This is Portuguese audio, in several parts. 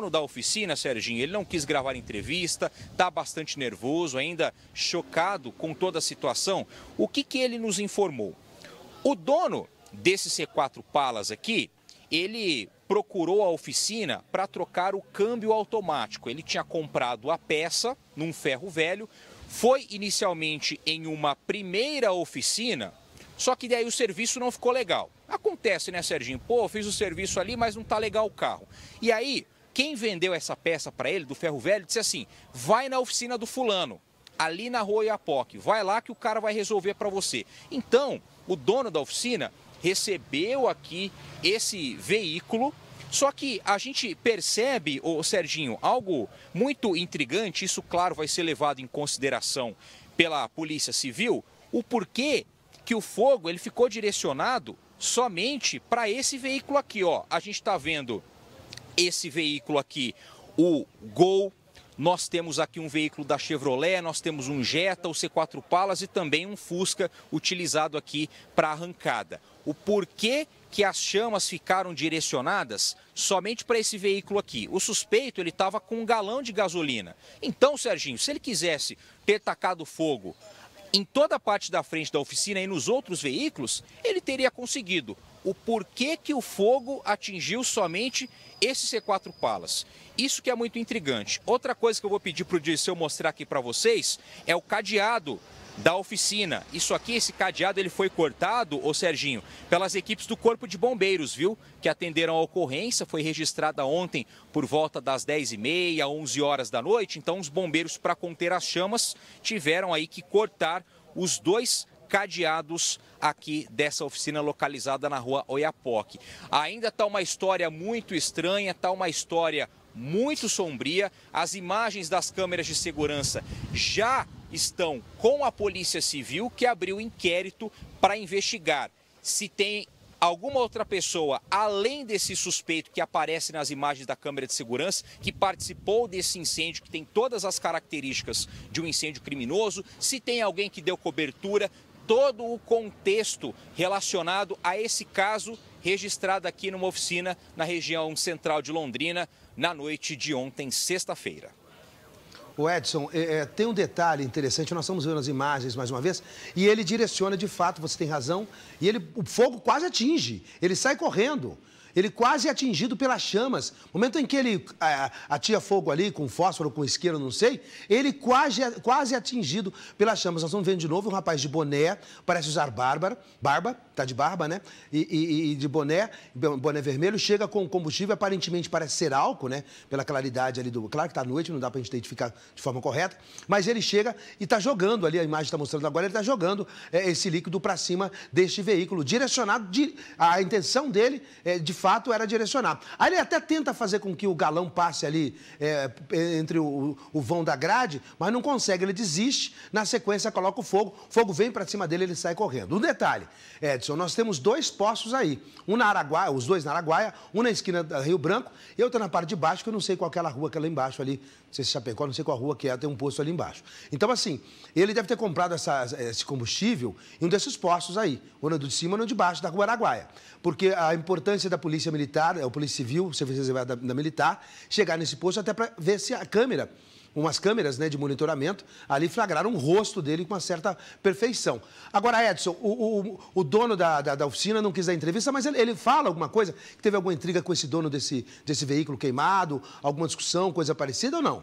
dono da oficina, Serginho, ele não quis gravar entrevista, está bastante nervoso, ainda chocado com toda a situação. O que, que ele nos informou? O dono desse C4 Palas aqui, ele procurou a oficina para trocar o câmbio automático. Ele tinha comprado a peça num ferro velho, foi inicialmente em uma primeira oficina, só que daí o serviço não ficou legal. Acontece, né, Serginho? Pô, fiz o serviço ali, mas não tá legal o carro. E aí, quem vendeu essa peça para ele, do ferro velho, disse assim: vai na oficina do fulano, ali na rua Iapoque, vai lá que o cara vai resolver para você. Então, o dono da oficina recebeu aqui esse veículo. Só que a gente percebe, o Serginho, algo muito intrigante, isso claro vai ser levado em consideração pela Polícia Civil, o porquê que o fogo ele ficou direcionado somente para esse veículo aqui, ó. A gente está vendo esse veículo aqui, o Gol nós temos aqui um veículo da Chevrolet, nós temos um Jetta, o C4 Palas e também um Fusca utilizado aqui para arrancada. O porquê que as chamas ficaram direcionadas somente para esse veículo aqui. O suspeito ele estava com um galão de gasolina. Então, Serginho, se ele quisesse ter tacado fogo em toda a parte da frente da oficina e nos outros veículos, ele teria conseguido o porquê que o fogo atingiu somente esse C4 Palas. Isso que é muito intrigante. Outra coisa que eu vou pedir para o Dirceu mostrar aqui para vocês é o cadeado da oficina. Isso aqui, esse cadeado, ele foi cortado, ô Serginho, pelas equipes do Corpo de Bombeiros, viu? Que atenderam a ocorrência, foi registrada ontem por volta das 10h30, 11 horas da noite. Então, os bombeiros, para conter as chamas, tiveram aí que cortar os dois cadeados aqui dessa oficina localizada na rua Oiapoque. Ainda está uma história muito estranha, está uma história muito sombria. As imagens das câmeras de segurança já estão com a Polícia Civil, que abriu inquérito para investigar se tem alguma outra pessoa, além desse suspeito que aparece nas imagens da câmera de segurança, que participou desse incêndio, que tem todas as características de um incêndio criminoso, se tem alguém que deu cobertura, todo o contexto relacionado a esse caso registrado aqui numa oficina na região central de Londrina na noite de ontem, sexta-feira. O Edson, é, é, tem um detalhe interessante, nós estamos vendo as imagens mais uma vez, e ele direciona de fato, você tem razão, e ele, o fogo quase atinge, ele sai correndo. Ele quase é atingido pelas chamas. No momento em que ele atia fogo ali, com fósforo, com isqueiro, não sei, ele quase, é, quase é atingido pelas chamas. Nós vamos vendo de novo um rapaz de boné, parece usar bárbara, barba, tá de barba, né? E, e, e de boné, boné vermelho, chega com combustível, aparentemente parece ser álcool, né? Pela claridade ali do. Claro que tá à noite, não dá pra gente identificar de forma correta, mas ele chega e tá jogando ali, a imagem está mostrando agora, ele tá jogando é, esse líquido para cima deste veículo, direcionado de. A intenção dele é de fato era direcionar. Aí ele até tenta fazer com que o galão passe ali é, entre o, o, vão da grade, mas não consegue, ele desiste. Na sequência, coloca o fogo, o fogo vem para cima dele ele sai correndo. Um detalhe, Edson, nós temos dois postos aí. Um na Araguaia, os dois na Araguaia, um na esquina da Rio Branco e outro na parte de baixo, que eu não sei qual é aquela rua que é lá embaixo ali. Não sei se Chapecó, não sei qual rua que é, tem um posto ali embaixo. Então, assim, ele deve ter comprado essa, esse combustível em um desses postos aí, ou no de cima ou no de baixo da rua Araguaia. Porque a importância da polícia polícia militar, é o polícia civil, o serviço da, da militar, chegar nesse posto até para ver se a câmera umas câmeras né, de monitoramento, ali flagraram o rosto dele com uma certa perfeição. Agora, Edson, o, o, o dono da, da, da, oficina não quis dar entrevista, mas ele, ele fala alguma coisa? Que teve alguma intriga com esse dono desse, desse veículo queimado, alguma discussão, coisa parecida ou não?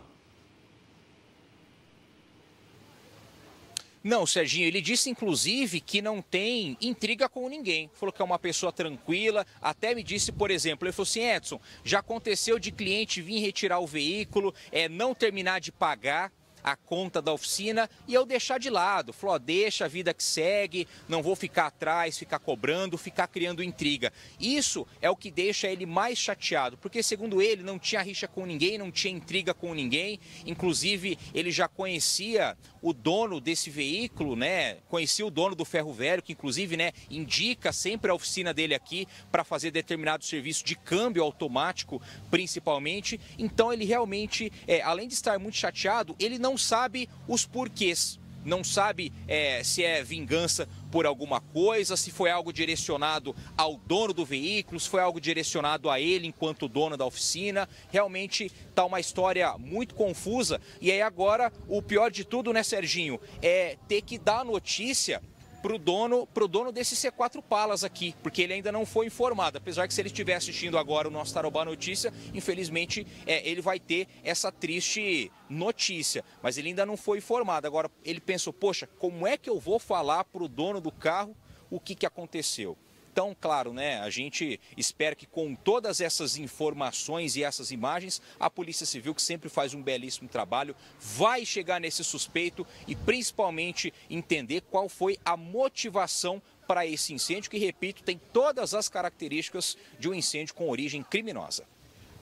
Não, Serginho, ele disse inclusive que não tem intriga com ninguém. Falou que é uma pessoa tranquila, até me disse, por exemplo, ele falou assim: Edson, já aconteceu de cliente vir retirar o veículo, é, não terminar de pagar, a conta da oficina e eu deixar de lado. Falou, oh, deixa a vida que segue, não vou ficar atrás, ficar cobrando, ficar criando intriga. Isso é o que deixa ele mais chateado, porque segundo ele não tinha rixa com ninguém, não tinha intriga com ninguém. Inclusive, ele já conhecia o dono desse veículo, né? Conhecia o dono do ferro velho, que inclusive, né, indica sempre a oficina dele aqui para fazer determinado serviço de câmbio automático, principalmente. Então ele realmente, é, além de estar muito chateado, ele não não sabe os porquês, não sabe é, se é vingança por alguma coisa, se foi algo direcionado ao dono do veículo, se foi algo direcionado a ele enquanto dono da oficina. Realmente está uma história muito confusa. E aí agora o pior de tudo, né, Serginho, é ter que dar notícia para o dono, pro dono desse C4 Palas aqui, porque ele ainda não foi informado. Apesar que se ele estiver assistindo agora o nosso Tarobá Notícia, infelizmente é, ele vai ter essa triste notícia. Mas ele ainda não foi informado. Agora ele pensou, poxa, como é que eu vou falar para o dono do carro o que, que aconteceu? Então, claro, né, a gente espera que com todas essas informações e essas imagens, a Polícia Civil, que sempre faz um belíssimo trabalho, vai chegar nesse suspeito e principalmente entender qual foi a motivação para esse incêndio, que, repito, tem todas as características de um incêndio com origem criminosa.